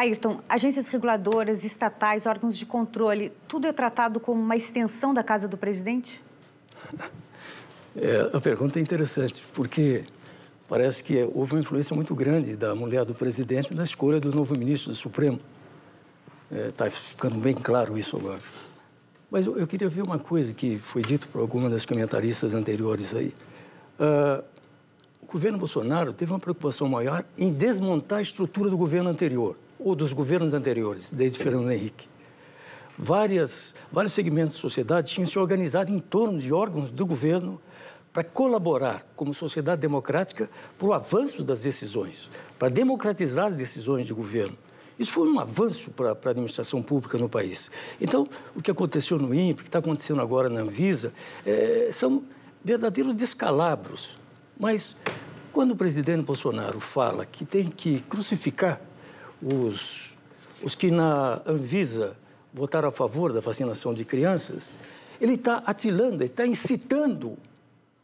Ayrton, agências reguladoras, estatais, órgãos de controle, tudo é tratado como uma extensão da casa do presidente? É, a pergunta é interessante, porque parece que houve uma influência muito grande da mulher do presidente na escolha do novo ministro do Supremo. Está é, tá ficando bem claro isso agora. Mas eu, eu, queria ver uma coisa que foi dito por alguma das comentaristas anteriores aí. Uh, o governo Bolsonaro teve uma preocupação maior em desmontar a estrutura do governo anterior ou dos governos anteriores, desde Fernando Henrique. Várias, vários segmentos da sociedade tinham se organizado em torno de órgãos do governo para colaborar como sociedade democrática para o avanço das decisões, para democratizar as decisões de governo. Isso foi um avanço para, para a administração pública no país. Então, o que aconteceu no INPE, o que está acontecendo agora na Anvisa, é, são verdadeiros descalabros. Mas quando o presidente Bolsonaro fala que tem que crucificar os, os que na Anvisa votaram a favor da vacinação de crianças, ele está atilando, está incitando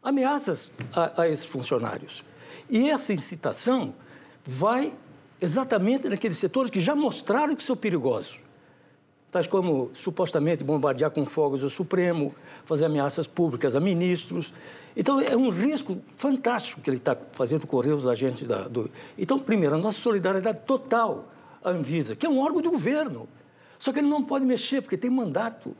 ameaças a, a esses funcionários. E essa incitação vai exatamente naqueles setores que já mostraram que são perigosos tais como supostamente bombardear com fogos o Supremo, fazer ameaças públicas a ministros. Então, é um risco fantástico que ele está fazendo correr os agentes da, do... Então, primeiro, a nossa solidariedade total à Anvisa, que é um órgão do governo. Só que ele não pode mexer, porque tem mandato.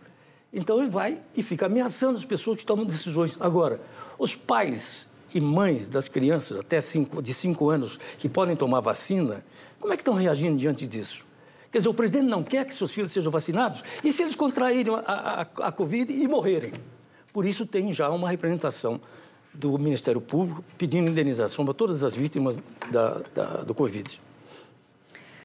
Então, ele vai e fica ameaçando as pessoas que tomam decisões. Agora, os pais e mães das crianças até cinco, de 5 anos que podem tomar vacina, como é que estão reagindo diante disso? Quer dizer, o presidente não quer que seus filhos sejam vacinados. E se eles contraírem a, a, a Covid e morrerem? Por isso, tem já uma representação do Ministério Público pedindo indenização para todas as vítimas da, da, do Covid.